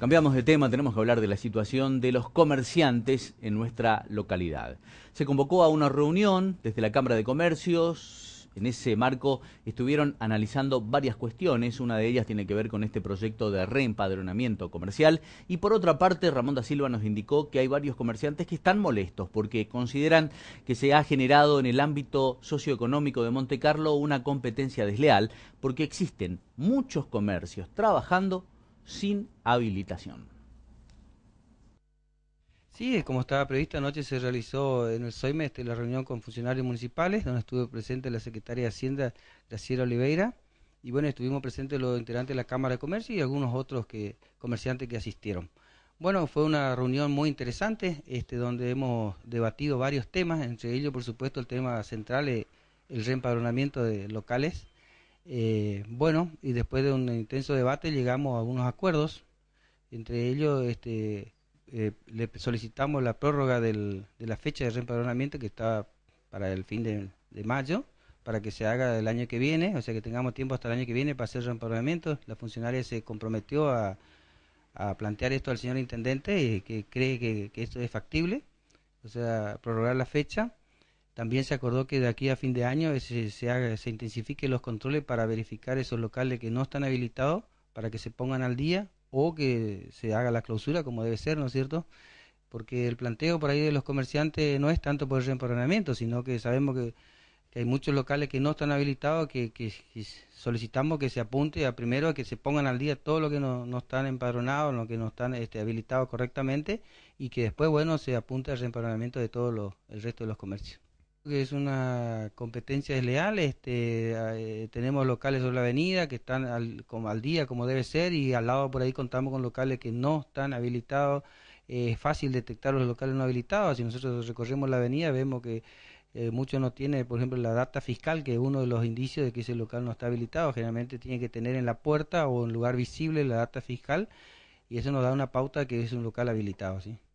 Cambiamos de tema, tenemos que hablar de la situación de los comerciantes en nuestra localidad. Se convocó a una reunión desde la Cámara de Comercios. En ese marco estuvieron analizando varias cuestiones. Una de ellas tiene que ver con este proyecto de reempadronamiento comercial. Y por otra parte, Ramón da Silva nos indicó que hay varios comerciantes que están molestos porque consideran que se ha generado en el ámbito socioeconómico de Monte Carlo una competencia desleal porque existen muchos comercios trabajando sin habilitación. Sí, como estaba previsto, anoche se realizó en el SOIME la reunión con funcionarios municipales, donde estuvo presente la secretaria de Hacienda, Graciela Oliveira, y bueno, estuvimos presentes los integrantes de la Cámara de Comercio y algunos otros que, comerciantes que asistieron. Bueno, fue una reunión muy interesante, este, donde hemos debatido varios temas, entre ellos, por supuesto, el tema central, eh, el reempadronamiento de locales, eh, bueno, y después de un intenso debate llegamos a unos acuerdos. Entre ellos, este, eh, le solicitamos la prórroga del, de la fecha de reempadronamiento que está para el fin de, mayo, para que se haga el año que viene, o sea que tengamos tiempo hasta el año que viene para hacer reempadronamiento. La funcionaria se comprometió a, plantear esto al señor intendente y eh, que cree que, que esto es factible, o sea, prorrogar la fecha también se acordó que de aquí a fin de año eh, se, se, intensifiquen los controles para verificar esos locales que no están habilitados para que se pongan al día o que se haga la clausura como debe ser, ¿no es cierto? Porque el planteo por ahí de los comerciantes no es tanto por el reempadronamiento sino que sabemos que, hay muchos locales que no están habilitados, que, solicitamos que se apunte a primero a que se pongan al día todo lo que no, están empadronados, lo que no están este, habilitados correctamente, y que después, bueno, se apunte al reempadronamiento de todo el resto de los comercios que es una competencia desleal, este, ah, eh, tenemos locales sobre la avenida que están al, como al día como debe ser y al lado por ahí contamos con locales que no están habilitados, es fácil detectar los locales no habilitados, si nosotros recorremos la avenida vemos que eh, muchos no tienen, por ejemplo, la data fiscal, que es uno de los indicios de que ese local no está habilitado, generalmente tiene que tener en la puerta o en lugar visible la data fiscal y eso nos da una pauta que es un local habilitado, ¿sí?